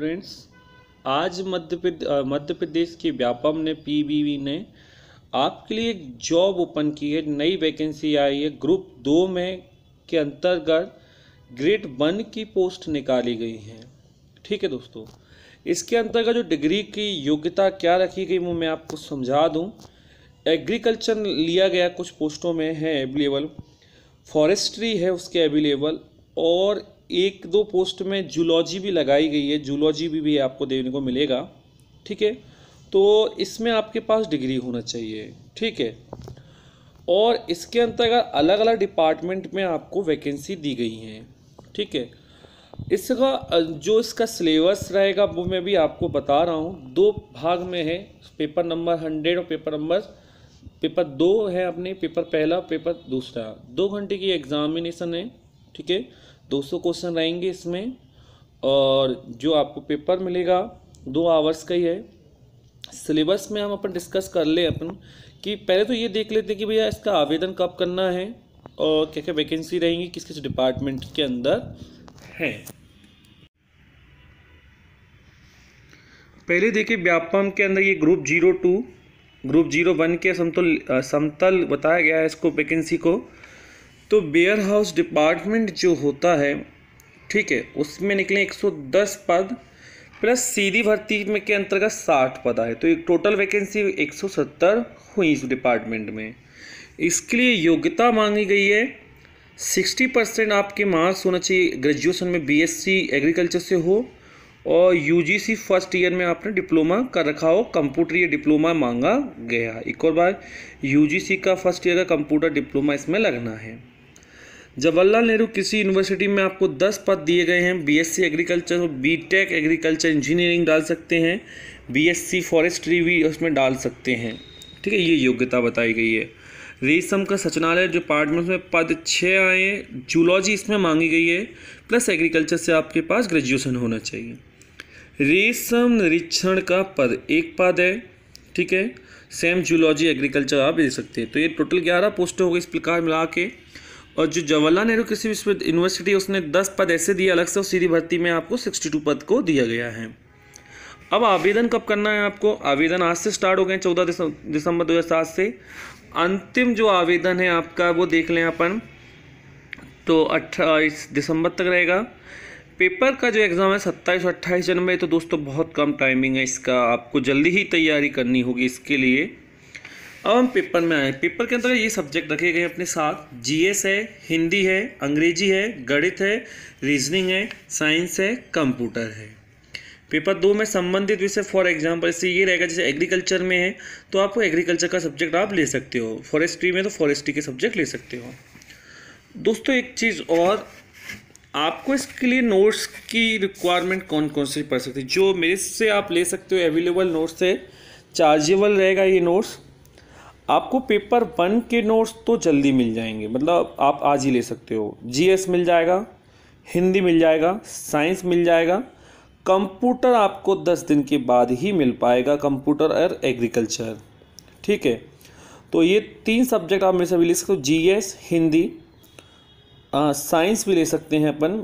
students आज मध्य प्रदेश मध्य प्रदेश के व्यापम ने पीबीवी ने आपके लिए एक जॉब ओपन की है नई वैकेंसी आई है ग्रुप दो में के अंतर्गत ग्रेड वन की पोस्ट निकाली गई है ठीक है दोस्तों इसके अंतर्गत जो डिग्री की योग्यता क्या रखी गई वो मैं आपको समझा दूँ एग्रीकल्चर लिया गया कुछ पोस्टों में है अवेलेबल फॉरेस्ट्री है उसके अवेलेबल और एक दो पोस्ट में जूलॉजी भी लगाई गई है जूलॉजी भी, भी आपको देखने को मिलेगा ठीक है तो इसमें आपके पास डिग्री होना चाहिए ठीक है और इसके अंतर्गत अलग अलग डिपार्टमेंट में आपको वैकेंसी दी गई हैं ठीक है इसका जो इसका सिलेबस रहेगा वो मैं भी आपको बता रहा हूँ दो भाग में है पेपर नंबर हंड्रेड और पेपर नंबर पेपर दो है अपने पेपर पहला पेपर दूसरा दो घंटे की एग्जामिनेशन है ठीक है 200 क्वेश्चन रहेंगे इसमें और जो आपको पेपर मिलेगा दो आवर्स का ही है सिलेबस में हम अपन डिस्कस कर ले अपन कि पहले तो ये देख लेते हैं कि भैया इसका आवेदन कब करना है और क्या क्या वैकेंसी रहेंगी किस किस डिपार्टमेंट के अंदर है पहले देखिए व्यापम के अंदर ये group zero two group zero one के समतल समतल बताया गया है इसको वैकेंसी को तो वेयर हाउस डिपार्टमेंट जो होता है ठीक है उसमें निकले 110 पद प्लस सीधी भर्ती में के अंतर्गत 60 पद आए तो एक टोटल वैकेंसी 170 हुई इस डिपार्टमेंट में इसके लिए योग्यता मांगी गई है 60 परसेंट आपके मार्क्स होना चाहिए ग्रेजुएशन में बीएससी एग्रीकल्चर से हो और यूजीसी फर्स्ट ईयर में आपने डिप्लोमा कर रखा हो कंप्यूटर ये डिप्लोमा मांगा गया एक और बार यूजीसी का फर्स्ट ईयर का कंप्यूटर डिप्लोमा इसमें लगना है जवाहरलाल नेहरू कृषि यूनिवर्सिटी में आपको 10 पद दिए गए हैं बीएससी एग्रीकल्चर और बीटेक एग्रीकल्चर इंजीनियरिंग डाल सकते हैं बीएससी फॉरेस्ट्री भी उसमें डाल सकते हैं ठीक है ये योग्यता बताई गई है रेशम का सचनालय जो पार्ट में उसमें पद छः आए जूलॉजी इसमें मांगी गई है प्लस एग्रीकल्चर से आपके पास ग्रेजुएसन होना चाहिए रेशम निरीक्षण का पद एक पद है ठीक है सेम जूलॉजी एग्रीकल्चर आप दे सकते हैं तो ये टोटल ग्यारह पोस्ट हो गई इस प्रकार मिला के और जो जवाहरलाल नेहरू कृषि विश्वविद्यालय यूनिवर्सिटी उसने दस पद ऐसे दिए अलग से और सीधी भर्ती में आपको सिक्सटी टू पद को दिया गया है अब आवेदन कब करना है आपको आवेदन आज से स्टार्ट हो गए चौदह दिसंबर दो हज़ार सात से अंतिम जो आवेदन है आपका वो देख लें अपन तो अट्ठाईस दिसंबर तक रहेगा पेपर का जो एग्ज़ाम है सत्ताईस और अट्ठाईस जनवरी तो दोस्तों बहुत कम टाइमिंग है इसका आपको जल्दी ही तैयारी करनी होगी इसके लिए अब हम पेपर में आए पेपर के अंदर ये सब्जेक्ट रखे गए अपने साथ जीएस है हिंदी है अंग्रेजी है गणित है रीजनिंग है साइंस है कंप्यूटर है पेपर दो में संबंधित विषय फॉर एग्जाम्पल इससे ये रहेगा जैसे एग्रीकल्चर में है तो आपको एग्रीकल्चर का सब्जेक्ट आप ले सकते हो फॉरेस्ट्री में तो फॉरेस्ट्री के सब्जेक्ट ले सकते हो दोस्तों एक चीज़ और आपको इसके लिए नोट्स की रिक्वायरमेंट कौन कौन सी पड़ सकती है जो मेरे से आप ले सकते हो अवेलेबल नोट्स है चार्जेबल रहेगा ये नोट्स आपको पेपर वन के नोट्स तो जल्दी मिल जाएंगे मतलब आप आज ही ले सकते हो जीएस मिल जाएगा हिंदी मिल जाएगा साइंस मिल जाएगा कंप्यूटर आपको दस दिन के बाद ही मिल पाएगा कंप्यूटर और एग्रीकल्चर ठीक है तो ये तीन सब्जेक्ट आप मेरे से भी ले सकते हो जी हिंदी साइंस भी ले सकते हैं अपन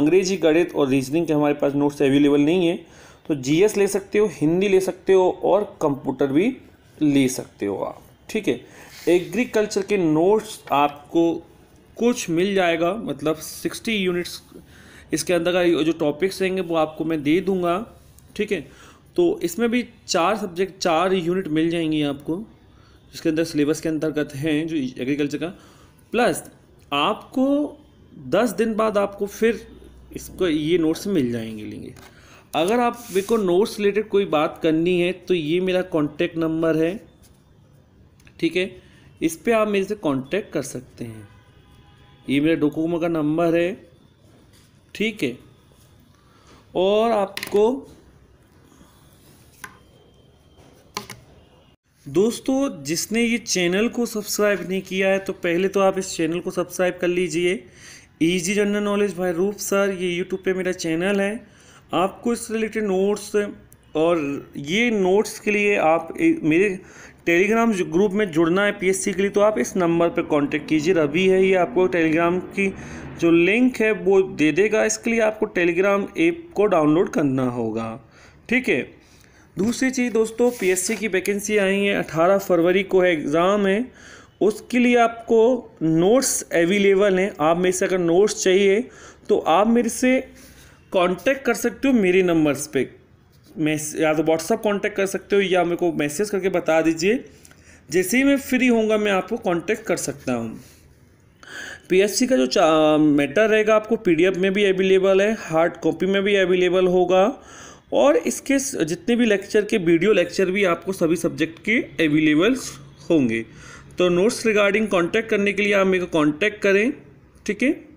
अंग्रेजी गणित और रीजनिंग के हमारे पास नोट्स अवेलेबल नहीं है तो जीएस ले सकते हो हिंदी ले सकते हो और कंप्यूटर भी ले सकते हो आप ठीक है एग्रीकल्चर के नोट्स आपको कुछ मिल जाएगा मतलब सिक्सटी यूनिट्स इसके अंदर का जो टॉपिक्स रहेंगे वो आपको मैं दे दूंगा ठीक है तो इसमें भी चार सब्जेक्ट चार यूनिट मिल जाएंगी आपको जिसके अंदर सिलेबस के अंतर्गत हैं जो एग्रीकल्चर का प्लस आपको दस दिन बाद आपको फिर इसको ये नोट्स मिल जाएंगे लेंगे अगर आप मेरे को नोट्स रिलेटेड कोई बात करनी है तो ये मेरा कॉन्टैक्ट नंबर है ठीक है इस पर आप मेरे से कॉन्टेक्ट कर सकते हैं ये मेरा डोकोमो का नंबर है ठीक है और आपको दोस्तों जिसने ये चैनल को सब्सक्राइब नहीं किया है तो पहले तो आप इस चैनल को सब्सक्राइब कर लीजिए इजी जनरल नॉलेज भाई रूप सर ये यूट्यूब पे मेरा चैनल है आपको इस रिलेटेड नोट्स और ये नोट्स के लिए आप ए, मेरे टेलीग्राम ग्रुप में जुड़ना है पीएससी के लिए तो आप इस नंबर पर कांटेक्ट कीजिए रवि है ये आपको टेलीग्राम की जो लिंक है वो दे देगा इसके लिए आपको टेलीग्राम ऐप को डाउनलोड करना होगा ठीक है दूसरी चीज़ दोस्तों पीएससी की वैकेंसी आई है 18 फरवरी को है एग्ज़ाम है उसके लिए आपको नोट्स अवेलेबल हैं आप मेरे से अगर नोट्स चाहिए तो आप मेरे से कांटेक्ट कर सकते हो मेरे नंबर्स पे मैस या तो व्हाट्सअप कांटेक्ट कर सकते हो या मेरे को मैसेज करके बता दीजिए जैसे ही मैं फ्री होऊंगा मैं आपको कांटेक्ट कर सकता हूँ पीएससी का जो मैटर रहेगा आपको पीडीएफ में भी अवेलेबल है हार्ड कॉपी में भी अवेलेबल होगा और इसके जितने भी लेक्चर के वीडियो लेक्चर भी आपको सभी सब्जेक्ट के अवेलेबल होंगे तो नोट्स रिगार्डिंग कॉन्टैक्ट करने के लिए आप मेरे को कॉन्टैक्ट करें ठीक है